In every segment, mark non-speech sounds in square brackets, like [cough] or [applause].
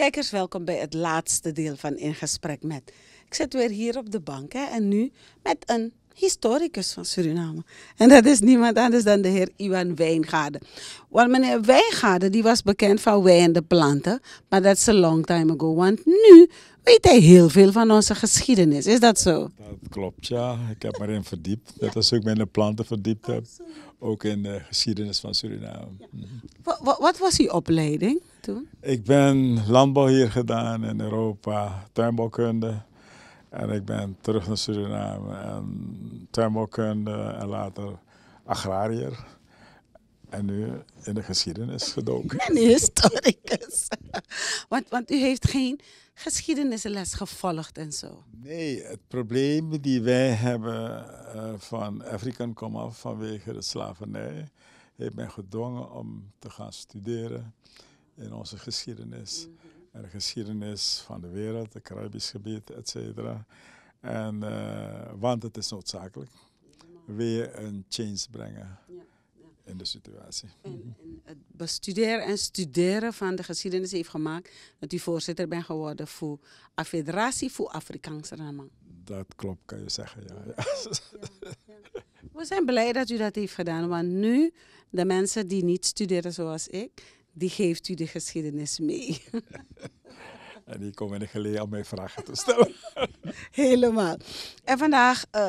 Kijkers, welkom bij het laatste deel van In Gesprek Met. Ik zit weer hier op de bank hè, en nu met een historicus van Suriname. En dat is niemand anders dan de heer Iwan Wijngaarde. Want meneer Wijngaarde die was bekend van wij en de planten, maar dat is een long time ago. Want nu weet hij heel veel van onze geschiedenis. Is dat zo? Dat klopt, ja. Ik heb erin verdiept. als ik ook in de planten verdiept heb ook in de geschiedenis van Suriname. Mhm. Wat, wat, was die opleiding toen? Ik ben landbouw hier gedaan in Europa, tuinbouwkunde. En ik ben terug naar Suriname en tuinbouwkunde en later agrariër. En nu in de geschiedenis gedoken. En historicus. [laughs] want, want u heeft geen geschiedenisles gevolgd en zo? Nee, het probleem die wij hebben uh, van Afrikaan komaf vanwege de slavernij, heeft mij gedwongen om te gaan studeren in onze geschiedenis. Mhm. En de geschiedenis van de wereld, het Caribisch gebied, et cetera. En, eh, want het is noodzakelijk. Weer een change brengen. Ja in de situatie. En, het bestuderen en studeren van de geschiedenis heeft gemaakt dat u voorzitter bent geworden voor de Federatie voor Afrikaanse Ramen. Dat klopt, kan je zeggen, ja. Ja, ja. We zijn blij dat u dat heeft gedaan, want nu de mensen die niet studeren zoals ik, die geeft u de geschiedenis mee. [laughs] En die komen in de geleer om mij vragen te stellen. [laughs] Helemaal. En vandaag, uh,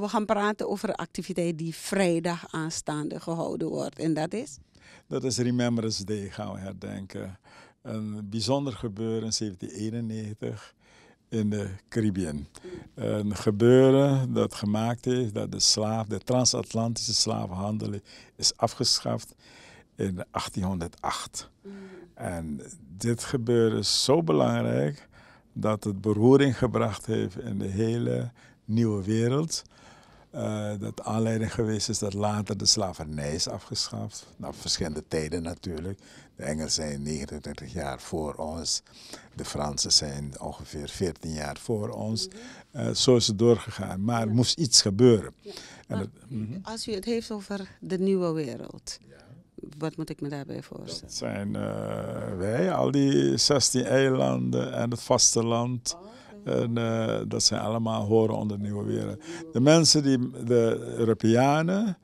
we gaan praten over een activiteit die vrijdag aanstaande gehouden wordt. En dat is? Dat is Remembrance Day, gaan we herdenken. Een bijzonder gebeuren in 1791 in de Caribbean. Een gebeuren dat gemaakt heeft dat de slaaf, de transatlantische slavenhandel is afgeschaft in 1808. Mm. En dit gebeuren zo belangrijk dat het beroering gebracht heeft in de hele nieuwe wereld. Uh, dat aanleiding geweest is dat later de slavernij is afgeschaft. Nou, verschillende tijden natuurlijk. De Engelsen zijn 39 jaar voor ons. De Fransen zijn ongeveer 14 jaar voor ons. Eh, zo is het doorgegaan. Maar er moest iets gebeuren. En mhm. Als u het heeft over de nieuwe wereld. Ja wat moet ik me daarbij voorstellen? Dat zijn eh, wij, al die 16 eilanden en het vasteland. Oh, eh, dat zijn allemaal horen onder de nieuwe wereld. De mensen, die, de Europeanen,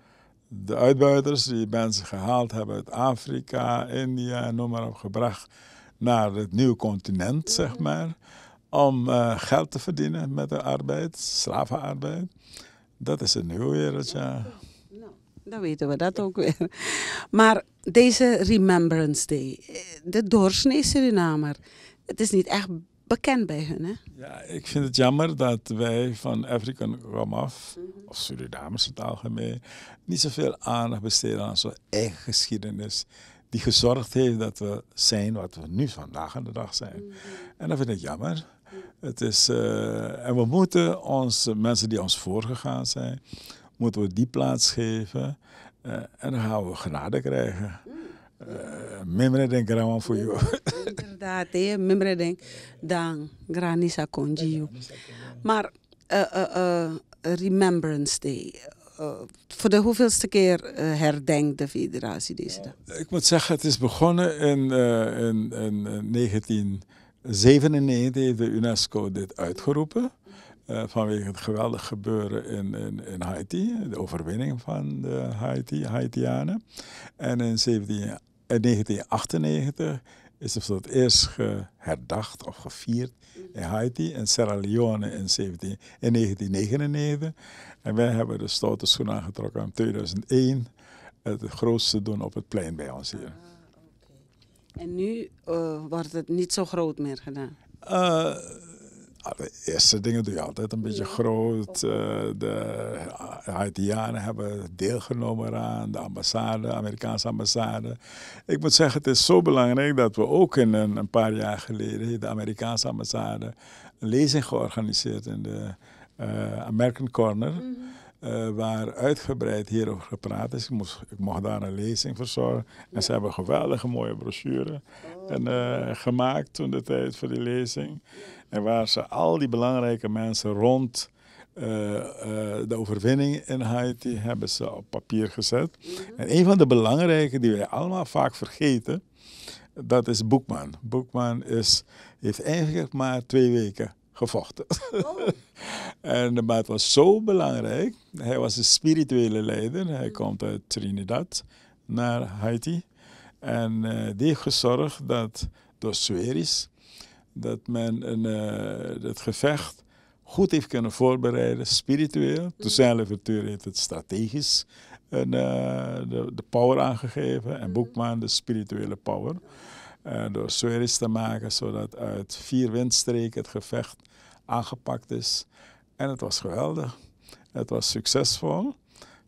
de uitbuiters die mensen gehaald hebben uit Afrika, India en noem maar op, gebracht naar het nieuwe continent, zeg mhm. maar. Om eh, geld te verdienen met de arbeid, slavenarbeid. Dat is een nieuwe wereld, ja dan weten we dat ook weer. Maar deze Remembrance Day, eh, de doorsnee Surinamer, het is niet echt bekend bij hun. Hè? Ja, ik vind het jammer dat wij van African Romaf, of Surinamers in het algemeen, niet zoveel aandacht besteden aan onze eigen geschiedenis. Die gezorgd heeft dat we zijn wat we nu vandaag aan de dag zijn. Mhm. En dat vind ik jammer. Het is, eh, en we moeten onze mensen die ons voorgegaan zijn, moeten we die plaats geven. Eh, en dan gaan we genade krijgen. Uh, denk er aan voor jou. [laughs] Inderdaad, mimre denk dan granisa konjiu. Maar eh, eh, Remembrance Day, voor de hoeveelste keer herdenkt de federatie deze dag? Ik moet zeggen, het is begonnen in, in 1997 heeft de UNESCO dit uitgeroepen. Eh, vanwege het geweldige gebeuren in, in, in Haiti, de overwinning van de Haiti, Haitianen. En in, 17, in 1998 is het voor het eerst herdacht of gevierd in Haiti en Sierra Leone in, 17, in 1999. En wij hebben de stoute schoen aangetrokken in 2001 het grootste doen op het plein bij ons hier. Ah, en nu eh, wordt het niet zo groot meer gedaan? Eh, de eerste dingen doe je altijd een beetje groot. Oh. Eh, de Haitianen hebben deelgenomen eraan, de ambassade, de Amerikaanse ambassade. Ik moet zeggen, het is zo belangrijk dat we ook in een, een paar jaar geleden, de Amerikaanse ambassade, een lezing georganiseerd in de eh, American Corner. Mhm. Eh, waar uitgebreid hierover gepraat is. Ik, moest, ik mocht daar een lezing verzorgen. En ze hebben geweldige mooie brochure oh. en, eh, gemaakt toen de tijd voor die lezing. En waar ze al die belangrijke mensen rond eh, de overwinning in Haiti hebben ze op papier gezet. Mhm. En een van de belangrijke die wij allemaal vaak vergeten, dat is Boekman. Boekman is, heeft eigenlijk maar twee weken gevochten. Oh. [laughs] en, maar het was zo belangrijk. Hij was een spirituele leider. Hij mm-hmm. komt uit Trinidad naar Haiti. En eh, die die gezorgd dat door Sueris dat men een, het eh, gevecht goed heeft kunnen voorbereiden, spiritueel. Mm-hmm. Toussaint Louverture heeft het strategisch eh, de, power aangegeven en mm-hmm. Boekman de spirituele power. door Sueris te maken, zodat uit vier windstreken het gevecht aangepakt is. En het was geweldig. Het was succesvol.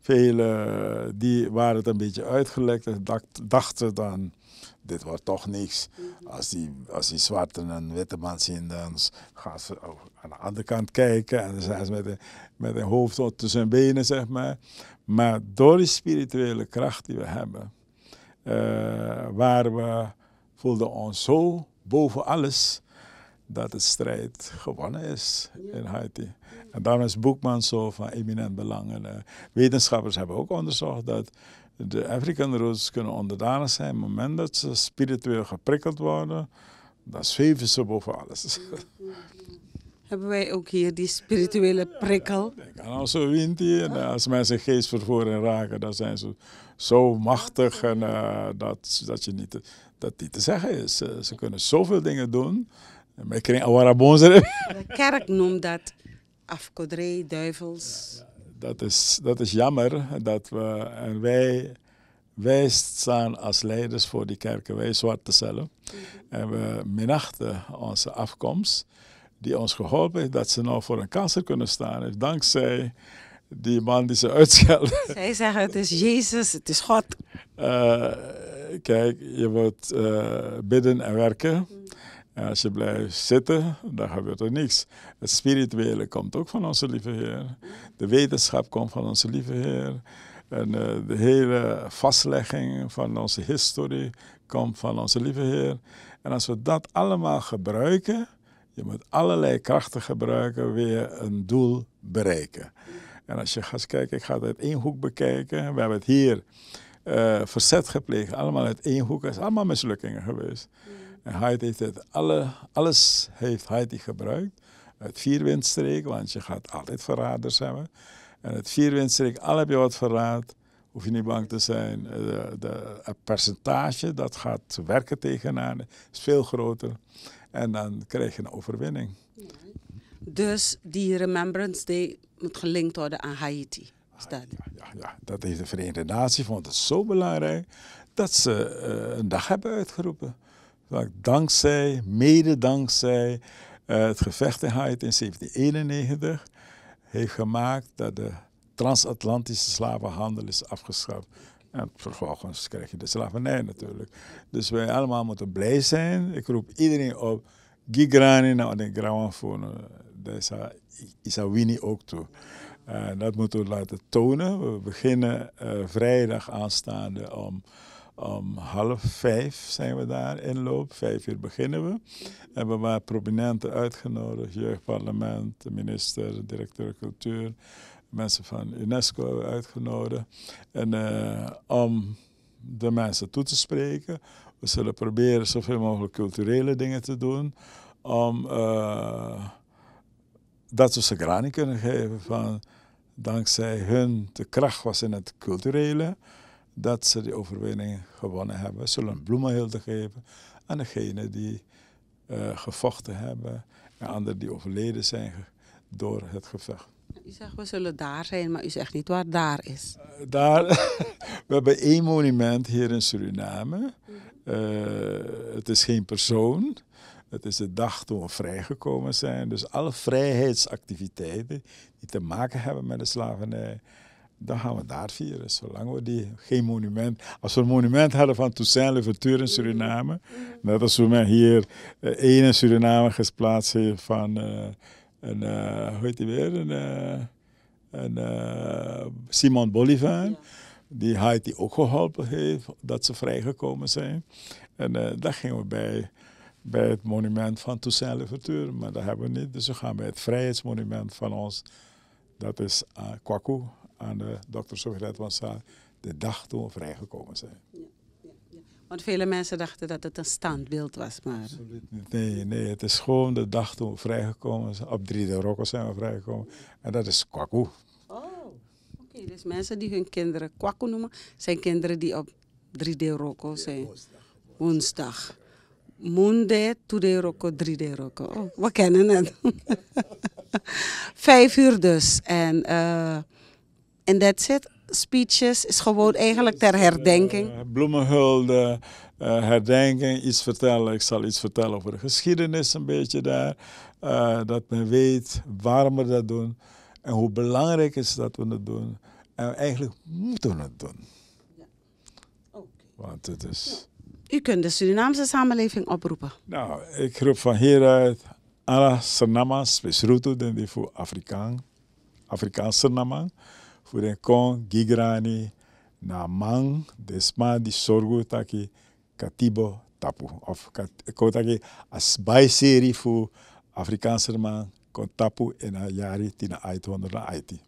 Velen eh, die waren het een beetje uitgelekt en dachten dan, dit wordt toch niks. Mhm. Als die, als die zwarte en witte man zien, dan gaan ze aan de andere kant kijken en zijn ze met een, met een hoofd tussen hun benen, zeg maar. Maar door die spirituele kracht die we hebben, uh, waar we voelden ons zo boven alles dat de strijd gewonnen is in Haiti. En daarom is Boekman zo van eminent belang. Eh, wetenschappers hebben ook onderzocht dat de African Roots kunnen onderdanig zijn. Op het moment dat ze spiritueel geprikkeld worden, dan zweven ze boven alles. Hebben wij ook hier die spirituele prikkel? Ja, wind hier. als mensen geest vervoeren raken, dan zijn ze zo machtig en, eh, dat, dat, je niet, dat niet te zeggen is. Eh, ze kunnen zoveel dingen doen. Maar ik De [laughs] kerk noemt dat afkodree, duivels. Dat is, dat is jammer. Dat we, en wij, wij staan als leiders voor die kerken, wij zwarte cellen. Mhm. En we minachten onze afkomst, die ons geholpen heeft dat ze nou voor een kanker kunnen staan. Dus dankzij die man die ze uitschelden. [laughs] Zij zeggen het is Jezus, het is God. Eh, kijk, je moet eh, bidden en werken. Mhm. En als je blijft zitten, dan gebeurt er niks. Het spirituele komt ook van onze lieve Heer. De wetenschap komt van onze lieve Heer. En eh, de hele vastlegging van onze historie komt van onze lieve Heer. En als we dat allemaal gebruiken, je moet allerlei krachten gebruiken, weer een doel bereiken. En als je gaat kijken, ik ga het uit één hoek bekijken. We hebben het hier eh, verzet gepleegd, allemaal uit één hoek. Het is allemaal mislukkingen geweest. En Haiti heeft alle, alles heeft Haiti gebruikt. Het vierwindstreek, want je gaat altijd verraders hebben. En het vierwindstreek, al heb je wat verraad, hoef je niet bang te zijn. Eh, de, het percentage dat gaat werken tegenaan is veel groter. En dan krijg je een overwinning. Dus die Remembrance Day moet gelinkt worden aan Haiti. Ah, ja, ja, dat heeft de Verenigde Naties vond het zo belangrijk dat ze eh, een dag hebben uitgeroepen. Dankzij, mede dankzij uh, het gevecht in Haiti in 1791 heeft gemaakt dat de transatlantische slavenhandel is afgeschaft. En vervolgens krijg je de slavernij natuurlijk. Dus wij allemaal moeten blij zijn. Ik roep iedereen op. Gigrani na Onegramafone. Eh, Daar is Winnie ook toe. Eh, dat moeten we laten tonen. We beginnen vrijdag aanstaande om om half vijf zijn we daar inloop. Vijf uur beginnen we. Hebben we prominenten uitgenodigd. Jeugdparlement, de minister, directeur cultuur. Mensen van UNESCO hebben uitgenodigd. En eh, om de mensen toe te spreken. We zullen proberen zoveel mogelijk culturele dingen te doen. Om eh, dat we ze grani kunnen geven van dankzij hun de kracht was in het culturele dat ze de overwinning gewonnen hebben. Zullen een bloemenhilde geven aan degene die eh, gevochten hebben en anderen die overleden zijn door het gevecht. U zegt we zullen daar zijn, maar u zegt niet waar daar is. Eh, daar, [laughs] we hebben één monument hier in Suriname. Mhm. Eh, het is geen persoon. Het is de dag toen we vrijgekomen zijn. Dus alle vrijheidsactiviteiten die te maken hebben met de slavernij, dan gaan we daar vieren. Zolang we die, geen monument. Als we een monument hadden van Toussaint Louverture in Suriname. Mhm. Net als we hier uh, in Suriname geplaatst heeft van. Uh, een, eh, hoe heet die weer? Een, Simon Bolivar. Die Haiti ook geholpen heeft dat ze vrijgekomen zijn. En daar gingen we bij bij het monument van Toussaint Louverture, maar dat hebben we niet. Dus we gaan bij het vrijheidsmonument van ons, dat is uh, Kwaku aan de dokter Sovjet van de dag toen we vrijgekomen zijn. Want vele mensen dachten dat het een standbeeld was, maar... Absoluut niet. Nee, nee, het is gewoon de dag toen we vrijgekomen zijn. Op 3 de Rokko zijn we vrijgekomen. En dat is Kwaku. Oh, oké. Dus mensen die hun kinderen Kwaku noemen, zijn kinderen die op 3 de rokken zijn. woensdag. woensdag. Monday, de rokken, 3D rokken. Oh, we kennen het. [laughs] Vijf uur dus. En eh, en dat it. Speeches is gewoon eigenlijk ter herdenking. Uh, bloemenhulde, eh, herdenking, iets vertellen. Ik zal iets vertellen over de geschiedenis een beetje daar. Eh, dat men weet waarom we dat doen en hoe belangrijk is dat we het doen. En eigenlijk moeten we het doen. Ja. Want het is... U kunt de Surinaamse samenleving oproepen. Nou, ik roep van hieruit Ala Sernama, Spesruto, den voor Afrikaan, Afrikaanse Sernama. Voor een kon gigrani na man den sma di sorgu taki katibo tapu of kat, taki as seri voor Afrikaanse man kon tapu en a jari tina ait honderd aiti.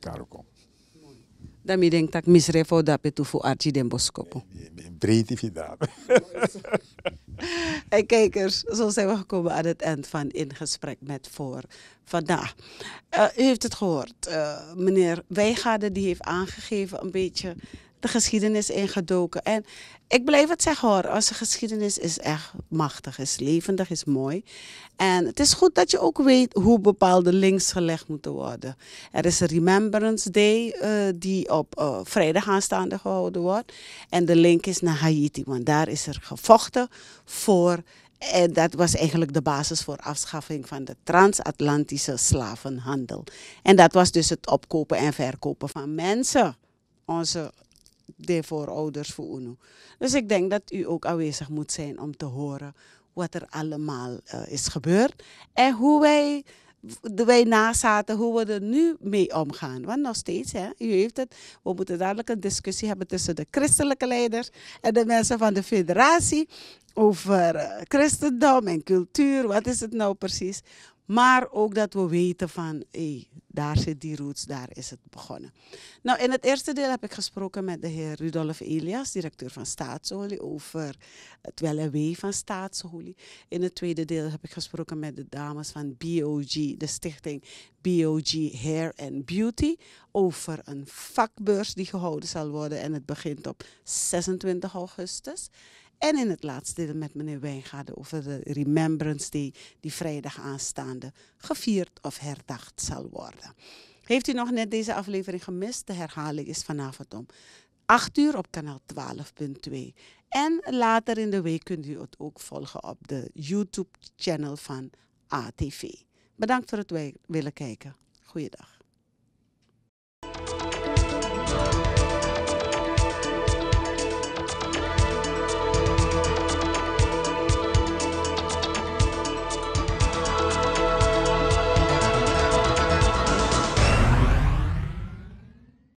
Karukom. Dan denk tak misrefo dapetu fu archi den boskopo. Breiti [laughs] En kijkers, zo zijn we gekomen aan het eind van In Gesprek met Voor vandaag. Eh, u heeft het gehoord, eh, meneer Wijgaarden die heeft aangegeven een beetje de geschiedenis ingedoken. En ik blijf het zeggen hoor, onze geschiedenis is echt machtig, is levendig, is mooi. En het is goed dat je ook weet hoe bepaalde links gelegd moeten worden. Er is een Remembrance Day eh, die op eh, vrijdag aanstaande gehouden wordt. En de link is naar Haiti, want daar is er gevochten voor en eh, dat was eigenlijk de basis voor afschaffing van de transatlantische slavenhandel. En dat was dus het opkopen en verkopen van mensen. Onze de voorouders voor UNO. Dus ik denk dat u ook aanwezig moet zijn om te horen wat er allemaal eh, is gebeurd. En hoe wij, de, wij nazaten, hoe we er nu mee omgaan. Want nog steeds, hè, u heeft het, we moeten dadelijk een discussie hebben tussen de christelijke leiders en de mensen van de federatie over eh, christendom en cultuur. Wat is het nou precies? Maar ook dat we weten van, hey, daar zit die roots, daar is het begonnen. Nou, in het eerste deel heb ik gesproken met de heer Rudolf Elias, directeur van Staatsolie, over het wel en wee van Staatsolie. In het tweede deel heb ik gesproken met de dames van BOG, de stichting BOG Hair and Beauty, over een vakbeurs die gehouden zal worden en het begint op 26 augustus. En in het laatste deel met meneer Wijngaarden over de Remembrance die die vrijdag aanstaande gevierd of herdacht zal worden. Heeft u nog net deze aflevering gemist? De herhaling is vanavond om 8 uur op kanaal 12.2. En later in de week kunt u het ook volgen op de YouTube-channel van ATV. Bedankt voor het willen kijken. Goeiedag.